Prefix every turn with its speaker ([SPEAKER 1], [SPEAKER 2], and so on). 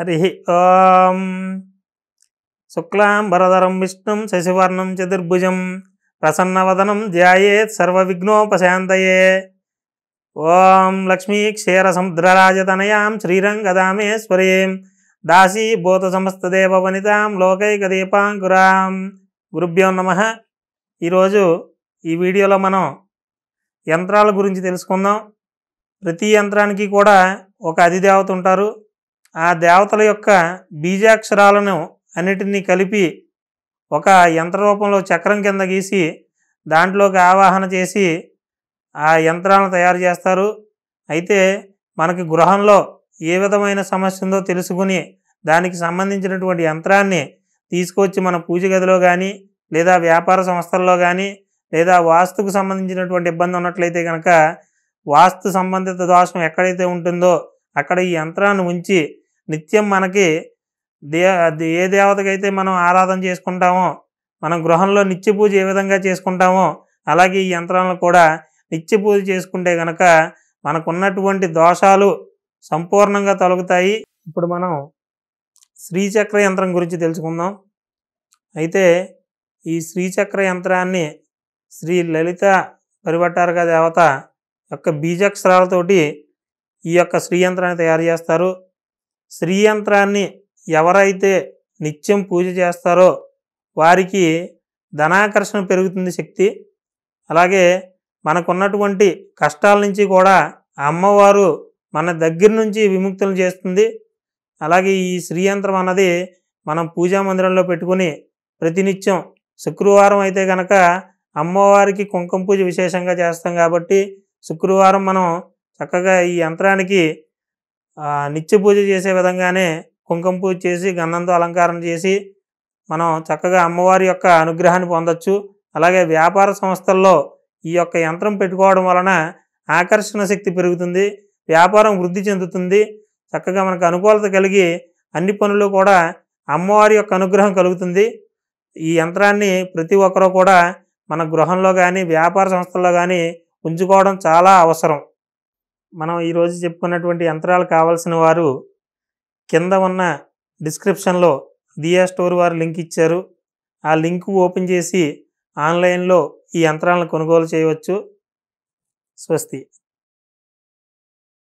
[SPEAKER 1] హరి ఓం శుక్లాం వరదరం విష్ణుం శశివర్ణం చతుర్భుజం ప్రసన్నవదనం ధ్యాయేత్ సర్వవిఘ్నోపశాంతయే ఓం లక్ష్మీ క్షీరసముద్రరాజతనయాం శ్రీరంగదామేశ్వరీం లోకైక దీపాంకురాం గురుభ్యో నమ ఈరోజు ఈ వీడియోలో మనం యంత్రాల గురించి తెలుసుకుందాం ప్రతి యంత్రానికి కూడా ఒక అధిదేవత ఉంటారు ఆ దేవతల యొక్క బీజాక్షరాలను అన్నిటినీ కలిపి ఒక యంత్ర రూపంలో చక్రం కింద గీసి దాంట్లోకి ఆవాహన చేసి ఆ యంత్రాలను తయారు చేస్తారు అయితే మనకి గృహంలో ఏ విధమైన సమస్య ఉందో తెలుసుకుని దానికి సంబంధించినటువంటి యంత్రాన్ని తీసుకొచ్చి మన పూజ గదిలో కానీ లేదా వ్యాపార సంస్థల్లో కానీ లేదా వాస్తుకు సంబంధించినటువంటి ఇబ్బంది ఉన్నట్లయితే కనుక వాస్తు సంబంధిత దోషం ఎక్కడైతే ఉంటుందో అక్కడ ఈ యంత్రాన్ని ఉంచి నిత్యం మనకి దే ఏ దేవతకైతే మనం ఆరాధన చేసుకుంటామో మనం గృహంలో నిత్య పూజ ఏ విధంగా చేసుకుంటామో అలాగే ఈ యంత్రాలను కూడా నిత్య పూజ చేసుకుంటే కనుక మనకున్నటువంటి దోషాలు సంపూర్ణంగా తొలగుతాయి ఇప్పుడు మనం శ్రీచక్ర యంత్రం గురించి తెలుసుకుందాం అయితే ఈ శ్రీచక్ర యంత్రాన్ని శ్రీ లలిత పరివట్టారక దేవత యొక్క బీజాక్షరాలతోటి ఈ యొక్క శ్రీయంత్రాన్ని తయారు చేస్తారు శ్రీయంత్రాన్ని ఎవరైతే నిత్యం పూజ చేస్తారో వారికి ధనాకర్షణ పెరుగుతుంది శక్తి అలాగే మనకున్నటువంటి కష్టాల నుంచి కూడా అమ్మవారు మన దగ్గర నుంచి విముక్తులు చేస్తుంది అలాగే ఈ శ్రీయంత్రం అన్నది మనం పూజా మందిరంలో పెట్టుకుని ప్రతినిత్యం శుక్రవారం అయితే కనుక అమ్మవారికి కుంకుమ పూజ విశేషంగా చేస్తాం కాబట్టి శుక్రవారం మనం చక్కగా ఈ యంత్రానికి నిత్య పూజ చేసే విధంగానే కుంకుమ పూజ చేసి గంధంతో అలంకారం చేసి మనం చక్కగా అమ్మవారి యొక్క అనుగ్రహాన్ని పొందొచ్చు అలాగే వ్యాపార సంస్థల్లో ఈ యొక్క యంత్రం పెట్టుకోవడం వలన ఆకర్షణ శక్తి పెరుగుతుంది వ్యాపారం వృద్ధి చెందుతుంది చక్కగా మనకు అనుకూలత కలిగి అన్ని పనులు కూడా అమ్మవారి యొక్క అనుగ్రహం కలుగుతుంది ఈ యంత్రాన్ని ప్రతి ఒక్కరూ కూడా మన గృహంలో కానీ వ్యాపార సంస్థల్లో కానీ ఉంచుకోవడం చాలా అవసరం మనం ఈరోజు చెప్పుకున్నటువంటి యంత్రాలు కావాల్సిన వారు కింద ఉన్న డిస్క్రిప్షన్లో దియా స్టోర్ వారు లింక్ ఇచ్చారు ఆ లింక్ ఓపెన్ చేసి ఆన్లైన్లో ఈ యంత్రాలను కొనుగోలు చేయవచ్చు స్వస్తి